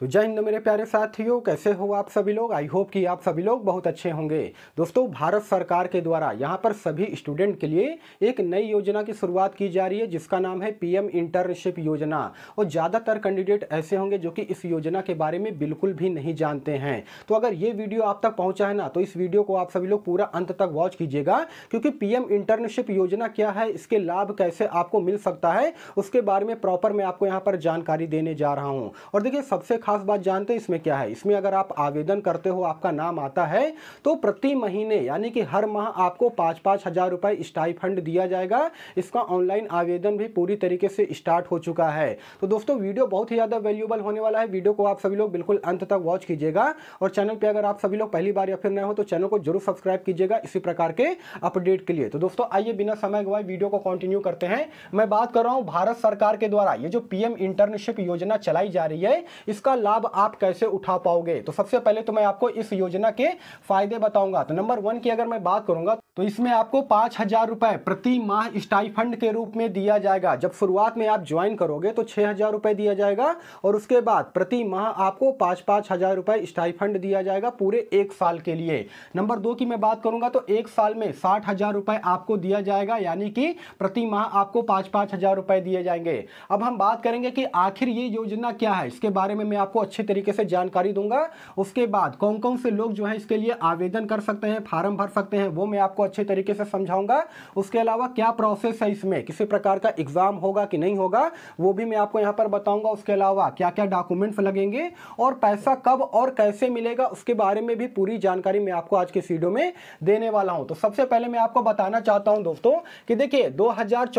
तो जय हिंद मेरे प्यारे साथियों कैसे हो आप सभी लोग आई होप कि आप सभी लोग बहुत अच्छे होंगे दोस्तों भारत सरकार के द्वारा यहाँ पर सभी स्टूडेंट के लिए एक नई योजना की शुरुआत की जा रही है जिसका नाम है पीएम इंटर्नशिप योजना और ज़्यादातर कैंडिडेट ऐसे होंगे जो कि इस योजना के बारे में बिल्कुल भी नहीं जानते हैं तो अगर ये वीडियो आप तक पहुँचा है ना तो इस वीडियो को आप सभी लोग पूरा अंत तक वॉच कीजिएगा क्योंकि पी इंटर्नशिप योजना क्या है इसके लाभ कैसे आपको मिल सकता है उसके बारे में प्रॉपर मैं आपको यहाँ पर जानकारी देने जा रहा हूँ और देखिए सबसे खास बात जानते हैं इसमें क्या है इसमें अगर आप आवेदन करते हो आपका नाम आता है तो प्रति महीने यानी कि हर माह आपको पाँच पाँच हज़ार रुपये फंड दिया जाएगा इसका ऑनलाइन आवेदन भी पूरी तरीके से स्टार्ट हो चुका है तो दोस्तों वीडियो बहुत ही ज़्यादा वैल्यूबल होने वाला है वीडियो को आप सभी लोग बिल्कुल अंत तक वॉच कीजिएगा और चैनल पर अगर आप सभी लोग पहली बार या फिर नए हो तो चैनल को जरूर सब्सक्राइब कीजिएगा इसी प्रकार के अपडेट के लिए तो दोस्तों आइए बिना समय गवाए वीडियो को कंटिन्यू करते हैं मैं बात कर रहा हूँ भारत सरकार के द्वारा ये जो पीएम इंटर्नशिप योजना चलाई जा रही है इसका लाभ आप कैसे उठा पाओगे तो सबसे पहले तो मैं आपको इस योजना के फायदे बताऊंगा तो नंबर वन की अगर मैं बात करूंगा तो इसमें आपको पाँच हज़ार रुपये प्रति माह स्टाइफंड के रूप में दिया जाएगा जब शुरुआत में आप ज्वाइन करोगे तो छः हज़ार रुपये दिया जाएगा और उसके बाद प्रति माह आपको पाँच पाँच हज़ार रुपये स्टाइफंड दिया जाएगा पूरे एक साल के लिए नंबर दो की मैं बात करूँगा तो एक साल में साठ हज़ार रुपये आपको दिया जाएगा यानी कि प्रति माह आपको पाँच पाँच हज़ार रुपये दिए जाएंगे अब हम बात करेंगे कि आखिर ये योजना क्या है इसके बारे में मैं आपको अच्छे तरीके से जानकारी दूंगा उसके बाद कौन कौन से लोग जो है इसके लिए आवेदन कर सकते हैं फार्म भर सकते हैं वो मैं आपको अच्छे तरीके से समझाऊंगा उसके अलावा क्या प्रोसेस है इसमें किसी प्रकार का एग्ज़ाम होगा कि नहीं होगा वो भी मैं आपको यहाँ पर बताऊंगा उसके अलावा क्या क्या डॉक्यूमेंट्स लगेंगे और पैसा कब और कैसे मिलेगा उसके बारे में भी पूरी जानकारी मैं आपको आज के सीडियो में देने वाला हूँ तो सबसे पहले मैं आपको बताना चाहता हूँ दोस्तों कि देखिए दो हजार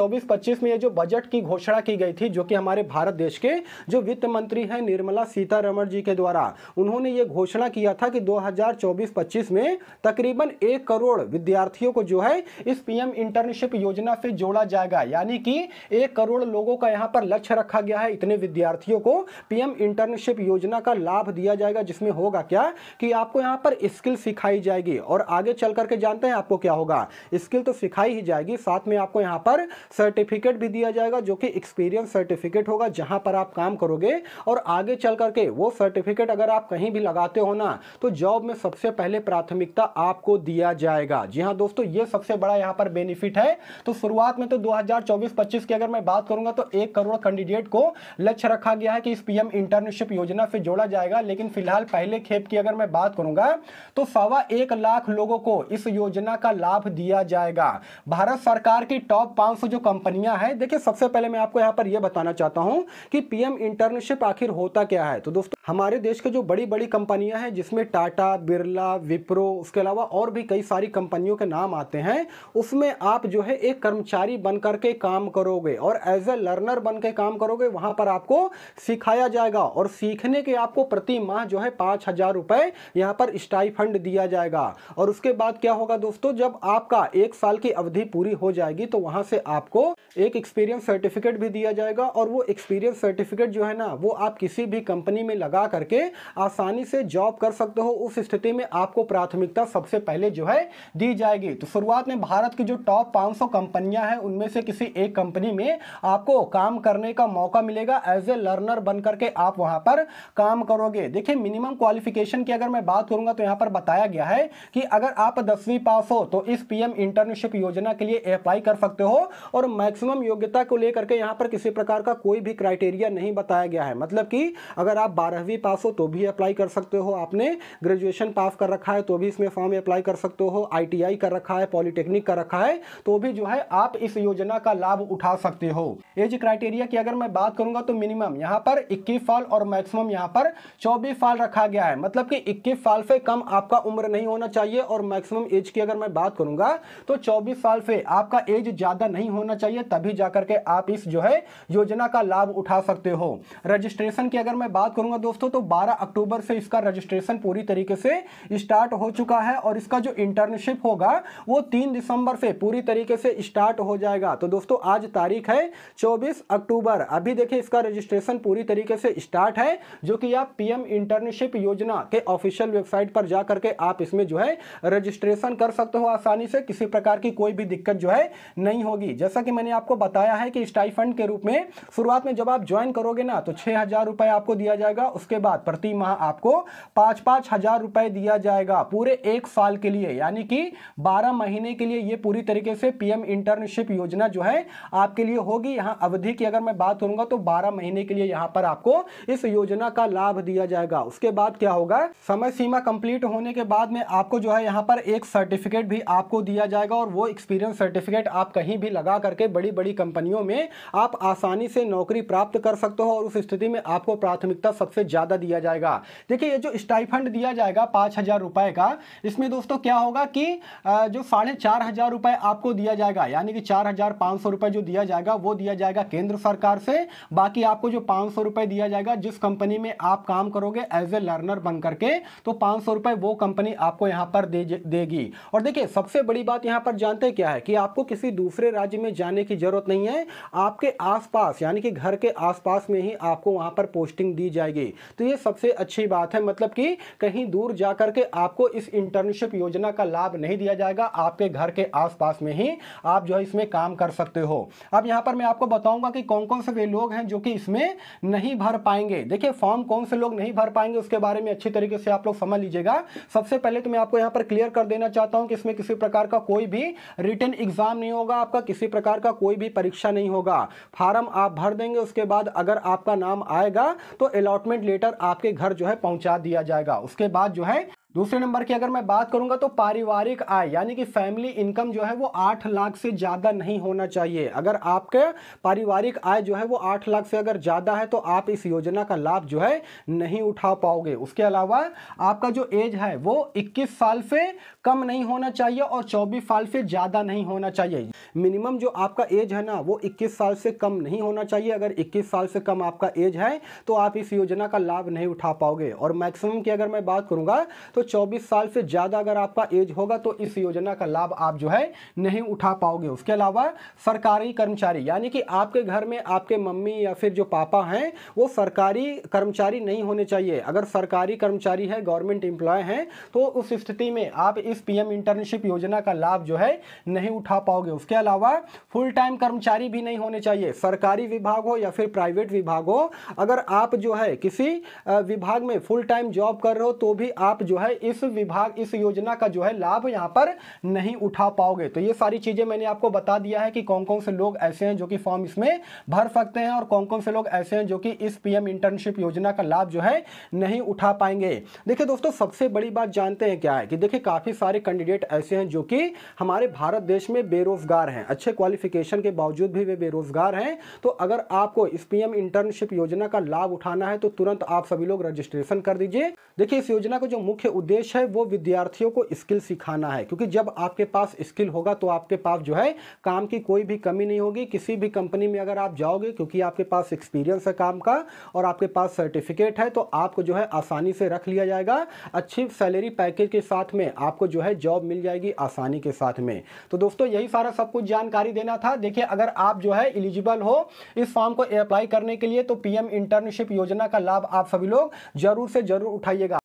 में ये जो बजट की घोषणा की गई थी जो कि हमारे भारत देश के जो वित्त मंत्री हैं निर्मला सीतारमण जी के द्वारा उन्होंने ये घोषणा किया था कि 2024-25 में तकरीबन एक करोड़ विद्यार्थी लाभार्थियों को जो है इस पीएम इंटर्नशिप योजना से जोड़ा जाएगा यानी कि एक करोड़ लोगों का यहां पर लक्ष्य रखा गया है इतने विद्यार्थियों को पीएम इंटर्नशिप योजना का लाभ दिया जाएगा जिसमें होगा क्या कि आपको यहां पर स्किल सिखाई जाएगी और आगे चल करके जानते हैं आपको क्या होगा स्किल तो सिखाई ही जाएगी साथ में आपको यहां पर सर्टिफिकेट भी दिया जाएगा जो कि एक्सपीरियंस सर्टिफिकेट होगा जहां पर आप काम करोगे और आगे चल करके वो सर्टिफिकेट अगर आप कहीं भी लगाते हो ना तो जॉब में सबसे पहले प्राथमिकता आपको दिया जाएगा जी हाँ दोस्तों ये सबसे बड़ा यहाँ पर बेनिफिट है तो शुरुआत में तो 2024-25 की अगर मैं बात करूंगा तो एक करोड़ कैंडिडेट को लक्ष्य रखा गया है कि इस पीएम इंटर्नशिप योजना से जोड़ा जाएगा लेकिन फिलहाल पहले खेप की अगर मैं बात करूंगा तो सवा एक लाख लोगों को इस योजना का लाभ दिया जाएगा भारत सरकार की टॉप पांच जो कंपनियां हैं देखिए सबसे पहले मैं आपको यहाँ पर यह बताना चाहता हूँ कि पीएम इंटर्नशिप आखिर होता क्या है तो दोस्तों हमारे देश के जो बड़ी बड़ी कंपनियां हैं जिसमें टाटा बिरला विप्रो उसके अलावा और भी कई सारी कंपनियों के नाम आते हैं उसमें आप जो है एक कर्मचारी बन करके काम करोगे और एज ए लर्नर बन के काम करोगे वहां पर आपको सिखाया जाएगा और सीखने के आपको प्रति माह जो है पाँच हज़ार रुपये यहाँ पर स्टाइफंड दिया जाएगा और उसके बाद क्या होगा दोस्तों जब आपका एक साल की अवधि पूरी हो जाएगी तो वहां से आपको एक एक्सपीरियंस सर्टिफिकेट भी दिया जाएगा और वो एक्सपीरियंस सर्टिफिकेट जो है ना वो आप किसी भी कंपनी में लगा करके आसानी से जॉब कर सकते हो उस स्थिति में आपको प्राथमिकता सबसे पहले जो है दी जाएगी तो शुरुआत में भारत की जो टॉप 500 कंपनियाँ हैं उनमें से किसी एक कंपनी में आपको काम करने का मौका मिलेगा एज ए लर्नर बन करके आप वहाँ पर काम करोगे देखिए मिनिमम क्वालिफिकेशन की अगर मैं बात करूँगा तो यहाँ पर बताया गया है कि अगर आप दसवीं पास हो तो इस पी इंटर्नशिप योजना के लिए अप्लाई कर सकते हो और मैक्स मैक्सिमम योग्यता को लेकर के यहाँ पर किसी प्रकार का कोई भी क्राइटेरिया नहीं बताया गया है मतलब कि अगर आप बारहवीं पास हो तो भी अप्लाई कर सकते हो आपने ग्रेजुएशन पास कर रखा है तो भी इसमें फॉर्म अप्लाई कर सकते हो आई कर रखा है पॉलिटेक्निक कर रखा है तो भी जो है आप इस योजना का लाभ उठा सकते हो एज क्राइटेरिया की अगर मैं बात करूंगा तो मिनिमम यहाँ पर इक्कीस साल और मैक्सिमम यहाँ पर चौबीस साल रखा गया है मतलब कि इक्कीस साल से कम आपका उम्र नहीं होना चाहिए और मैक्सिमम एज की अगर मैं बात करूंगा तो चौबीस साल से आपका एज ज़्यादा नहीं होना चाहिए तभी जाकर के आप इस जो है योजना का लाभ उठा सकते हो रजिस्ट्रेशन की अगर मैं बात करूंगा दोस्तों तो 12 अक्टूबर से इसका रजिस्ट्रेशन पूरी तरीके से स्टार्ट हो चुका है और इसका जो इंटर्नशिप होगा वो तीन दिसंबर से पूरी तरीके से स्टार्ट हो जाएगा तो दोस्तों आज तारीख है चौबीस अक्टूबर अभी देखिए इसका रजिस्ट्रेशन पूरी तरीके से स्टार्ट है जो कि आप पीएम इंटर्नशिप योजना के ऑफिशियल वेबसाइट पर जा करके आप इसमें जो है रजिस्ट्रेशन कर सकते हो आसानी से किसी प्रकार की कोई भी दिक्कत जो है नहीं होगी जैसा कि मैंने आपको बताया है कि स्टाई फंड के रूप में शुरुआत में जब आप ज्वाइन करोगे ना तो छह हज़ार रुपये आपको दिया जाएगा उसके बाद प्रति माह आपको पांच पांच हज़ार रुपये दिया जाएगा पूरे एक साल के लिए यानी कि बारह महीने के लिए यह पूरी तरीके से पीएम इंटर्नशिप योजना जो है आपके लिए होगी यहां अवधि की अगर मैं बात करूंगा तो बारह महीने के लिए यहां पर आपको इस योजना का लाभ दिया जाएगा उसके बाद क्या होगा समय सीमा कंप्लीट होने के बाद में आपको जो है यहां पर एक सर्टिफिकेट भी आपको दिया जाएगा और वो एक्सपीरियंस सर्टिफिकेट आप कहीं भी लगा करके बड़ी बड़ी बड़ी कंपनियों में आप आसानी से नौकरी प्राप्त कर सकते हो और उस स्थिति में आपको प्राथमिकता सबसे ज़्यादा दिया जाएगा देखिए ये जो स्टाइफंड दिया जाएगा पाँच हज़ार रुपए का इसमें दोस्तों क्या होगा कि जो साढ़े चार हज़ार रुपए आपको दिया जाएगा यानी कि चार हज़ार पाँच सौ रुपए जो दिया जाएगा वो दिया जाएगा केंद्र सरकार से बाकी आपको जो पाँच सौ रुपए दिया जाएगा जिस कंपनी में आप काम करोगे एज ए लर्नर बन करके तो पाँच सौ रुपए वो कंपनी आपको यहाँ पर दे देगी और देखिए सबसे बड़ी बात यहाँ पर जानते क्या है कि आपको किसी दूसरे राज्य में जाने की ज़रूरत नहीं है आपके आसपास यानी कि घर के आसपास में ही आपको वहां पर पोस्टिंग दी जाएगी तो ये सबसे अच्छी बात है मतलब कि कहीं दूर जा करके आपको इस इंटर्नशिप योजना का लाभ नहीं दिया जाएगा आपके घर के आसपास में ही आप जो है इसमें काम कर सकते हो अब यहाँ पर मैं आपको बताऊँगा कि कौन कौन से वे लोग हैं जो कि इसमें नहीं भर पाएंगे देखिए फॉर्म कौन से लोग नहीं भर पाएंगे उसके बारे में अच्छी तरीके से आप लोग समझ लीजिएगा सबसे पहले तो मैं आपको यहाँ पर क्लियर कर देना चाहता हूँ कि इसमें किसी प्रकार का कोई भी रिटर्न एग्जाम नहीं होगा आपका किसी प्रकार का कोई कोई भी परीक्षा नहीं होगा फार्म आप भर देंगे उसके बाद अगर आपका नाम आएगा तो अलॉटमेंट लेटर आपके घर जो है पहुंचा दिया जाएगा उसके बाद जो है दूसरे नंबर की अगर मैं बात करूंगा तो पारिवारिक आय यानी कि फैमिली इनकम जो है वो आठ लाख से ज़्यादा नहीं होना चाहिए अगर आपके पारिवारिक आय जो है वो आठ लाख से अगर ज़्यादा है तो आप इस योजना का लाभ जो है नहीं उठा पाओगे उसके अलावा आपका जो एज है वो इक्कीस साल से कम नहीं होना चाहिए और चौबीस साल से ज़्यादा नहीं होना चाहिए मिनिमम जो आपका एज है ना वो इक्कीस साल से कम नहीं होना चाहिए अगर इक्कीस साल से कम आपका एज है तो आप इस योजना का लाभ नहीं उठा पाओगे और मैक्सिमम की अगर मैं बात करूँगा तो आपको 24 साल से ज़्यादा अगर आपका एज होगा तो इस योजना का लाभ आप जो है नहीं उठा पाओगे उसके अलावा सरकारी कर्मचारी यानी कि आपके घर में आपके मम्मी या फिर जो पापा हैं वो सरकारी कर्मचारी नहीं होने चाहिए अगर सरकारी कर्मचारी है गवर्नमेंट एम्प्लॉय हैं तो उस स्थिति में आप इस पीएम इंटर्नशिप योजना का लाभ जो है नहीं उठा पाओगे उसके अलावा फुल टाइम कर्मचारी भी नहीं होने चाहिए सरकारी विभाग हो या फिर प्राइवेट विभाग हो अगर आप जो है किसी विभाग में फुल टाइम जॉब कर रहे हो तो भी आप जो है है इस विभाग इस योजना का जो है लाभ यहाँ पर नहीं उठा पाओगे तो ये सारी चीज़ें मैंने आपको बता दिया है कि कौन कौन से लोग ऐसे हैं जो कि फॉर्म इसमें भर सकते हैं और कौन कौन से लोग ऐसे हैं जो कि इस पीएम इंटर्नशिप योजना का लाभ जो है नहीं उठा पाएंगे देखिए दोस्तों सबसे बड़ी बात जानते हैं क्या है कि देखिए काफ़ी सारे कैंडिडेट ऐसे हैं जो कि हमारे भारत देश में बेरोजगार हैं अच्छे क्वालिफिकेशन के बावजूद भी वे बेरोजगार हैं तो अगर आपको इस पीएम इंटर्नशिप योजना का लाभ उठाना है तो तुरंत आप सभी लोग रजिस्ट्रेशन कर दीजिए देखिए इस योजना का जो मुख्य उद्देश्य है वो विद्यार्थियों को स्किल सिखाना है क्योंकि जब आपके पास स्किल होगा तो आपके पास जो है काम की कोई भी कमी नहीं होगी किसी भी कंपनी में अगर आप जाओगे क्योंकि आपके पास एक्सपीरियंस है काम का और आपके पास सर्टिफिकेट है तो आपको जो है आसानी से रख लिया जाएगा अच्छी सैलरी पैकेज के साथ में आपको जो है जॉब मिल जाएगी आसानी के साथ में तो दोस्तों यही सारा सब कुछ जानकारी देना था देखिए अगर आप जो है एलिजिबल हो इस फॉर्म को अप्लाई करने के लिए तो पीएम इंटर्नशिप योजना का लाभ आप सभी लोग जरूर से जरूर उठाइएगा